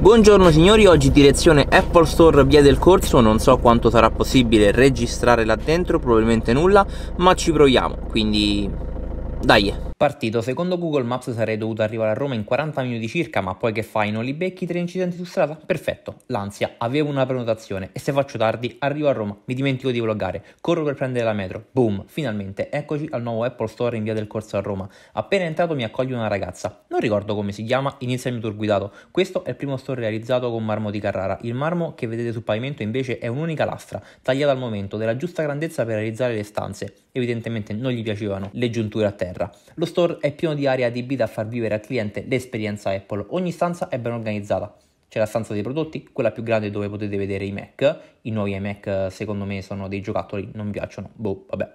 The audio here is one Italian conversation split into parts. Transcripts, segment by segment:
Buongiorno signori, oggi direzione Apple Store via del corso, non so quanto sarà possibile registrare là dentro, probabilmente nulla, ma ci proviamo, quindi dai! Partito, secondo Google Maps sarei dovuto arrivare a Roma in 40 minuti circa, ma poi che fai? Non li becchi tre incidenti su strada? Perfetto, l'ansia, avevo una prenotazione e se faccio tardi arrivo a Roma, mi dimentico di vloggare, corro per prendere la metro, boom, finalmente, eccoci al nuovo Apple Store in via del Corso a Roma. Appena entrato mi accoglie una ragazza, non ricordo come si chiama, inizia il mio tour guidato. Questo è il primo store realizzato con marmo di Carrara, il marmo che vedete sul pavimento invece è un'unica lastra, tagliata al momento, della giusta grandezza per realizzare le stanze, evidentemente non gli piacevano le giunture a terra. Lo store è pieno di aree adibite a far vivere al cliente l'esperienza Apple. Ogni stanza è ben organizzata. C'è la stanza dei prodotti, quella più grande dove potete vedere i Mac. I nuovi Mac secondo me sono dei giocattoli, non mi piacciono. Boh, vabbè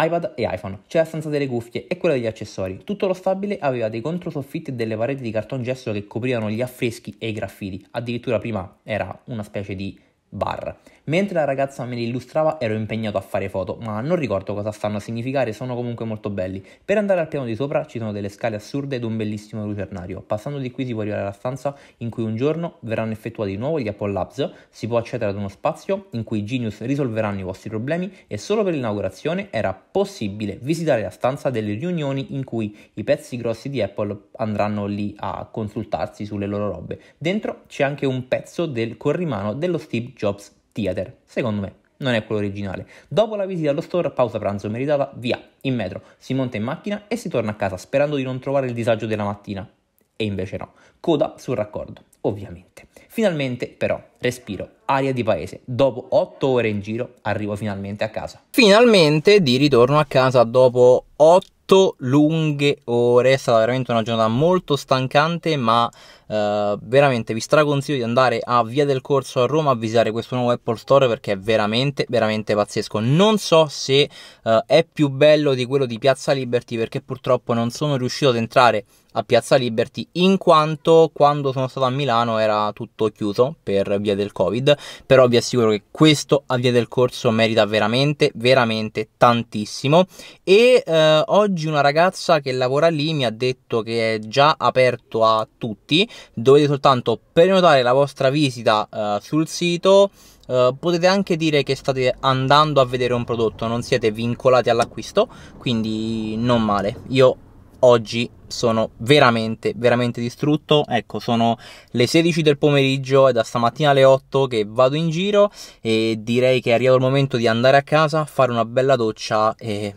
iPad e iPhone, c'è la stanza delle cuffie e quella degli accessori. Tutto lo stabile aveva dei controsoffitti e delle pareti di cartongesso che coprivano gli affreschi e i graffiti. Addirittura prima era una specie di bar. Mentre la ragazza me li illustrava ero impegnato a fare foto, ma non ricordo cosa stanno a significare, sono comunque molto belli. Per andare al piano di sopra ci sono delle scale assurde ed un bellissimo lucernario. Passando di qui si può arrivare alla stanza in cui un giorno verranno effettuati di nuovo gli Apple Labs, si può accedere ad uno spazio in cui i Genius risolveranno i vostri problemi e solo per l'inaugurazione era possibile visitare la stanza delle riunioni in cui i pezzi grossi di Apple andranno lì a consultarsi sulle loro robe. Dentro c'è anche un pezzo del corrimano dello Steve Jobs Theater, secondo me non è quello originale. Dopo la visita allo store, pausa pranzo meritata, via, in metro, si monta in macchina e si torna a casa sperando di non trovare il disagio della mattina. E invece no, coda sul raccordo, ovviamente. Finalmente però, respiro, aria di paese. Dopo 8 ore in giro, arrivo finalmente a casa. Finalmente di ritorno a casa dopo 8 8 lunghe ore, è stata veramente una giornata molto stancante ma eh, veramente vi straconsiglio di andare a Via del Corso a Roma a visitare questo nuovo Apple Store perché è veramente veramente pazzesco. Non so se eh, è più bello di quello di Piazza Liberty perché purtroppo non sono riuscito ad entrare a Piazza Liberty in quanto quando sono stato a Milano era tutto chiuso per via del Covid, però vi assicuro che questo a via del corso merita veramente, veramente tantissimo e eh, oggi una ragazza che lavora lì mi ha detto che è già aperto a tutti, dovete soltanto prenotare la vostra visita eh, sul sito. Uh, potete anche dire che state andando a vedere un prodotto, non siete vincolati all'acquisto, quindi non male. Io oggi sono veramente veramente distrutto ecco sono le 16 del pomeriggio è da stamattina alle 8 che vado in giro e direi che è arrivato il momento di andare a casa fare una bella doccia e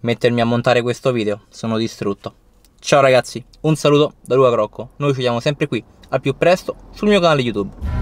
mettermi a montare questo video sono distrutto ciao ragazzi un saluto da Luca Crocco noi ci vediamo sempre qui al più presto sul mio canale youtube